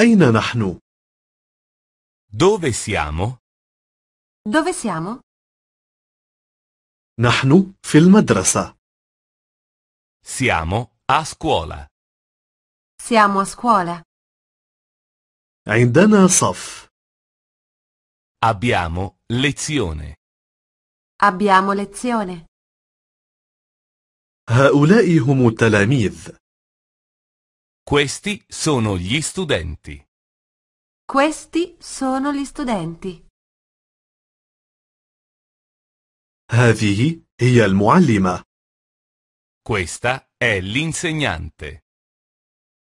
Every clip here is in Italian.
أين نحن؟ Dove siamo? Dove siamo? نحن في المدرسة. Siamo a scuola. Siamo a scuola. عندنا صف. Abbiamo lezione. Abbiamo lezione. هؤلاء هم التلاميذ. Questi sono gli studenti. Questi sono gli studenti. هذه هي المعلمة. Questa è l'insegnante.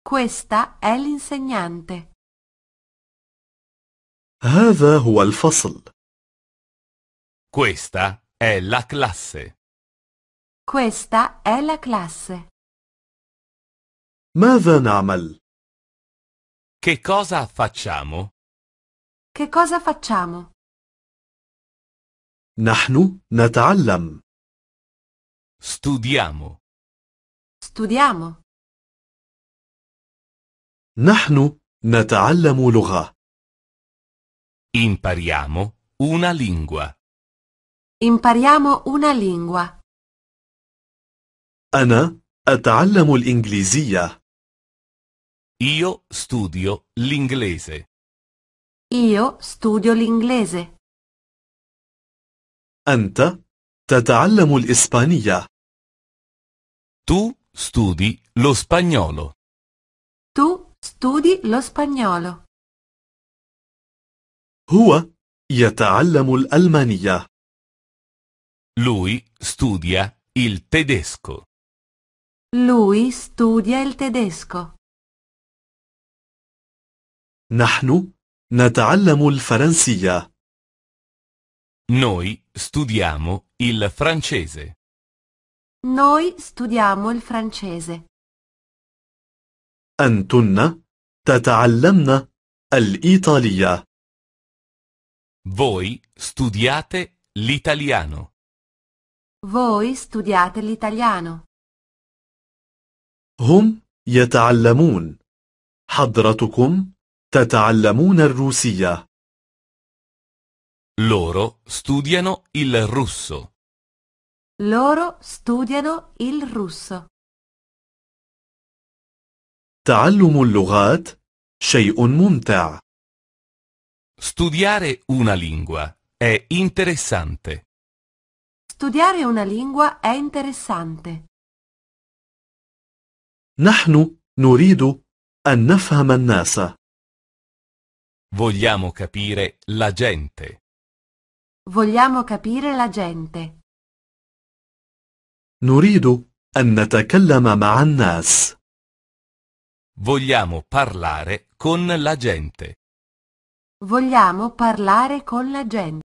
Questa è l'insegnante. هذا هو الفصل. Questa è la classe. Questa è la classe. ماذا نعمل؟ Che cosa facciamo? Che cosa facciamo? نحن نتعلم Studiamo. Studiamo. نحن نتعلم لغة Impariamo una lingua. Impariamo una lingua. أنا أتعلم الإنجليزية io studio l'inglese. Io studio l'inglese. أنت تتعلم الإسبانية. Tu studi lo spagnolo. Tu studi lo spagnolo. هو يتعلم الألمانية. Lui studia il tedesco. Lui studia il tedesco. نحن نتعلم الفرنسية. Noi studiamo il francese. Noi studiamo il francese. أنتن تتعلمن الإيطالية. Voi studiate l'italiano. Voi studiate l'italiano. هم يتعلمون. حضرتكم تتعلمون الروسية. Loro studiano il russo. Loro studiano il russo. تعلم اللغات شيء ممتع. Studiare una lingua è interessante. Studiare una lingua è interessante. نحن نريد أن نفهم الناس. Vogliamo capire la gente. Vogliamo capire la gente. نريد أن نتكلم مع الناس. Vogliamo parlare con la gente. Vogliamo parlare con la gente.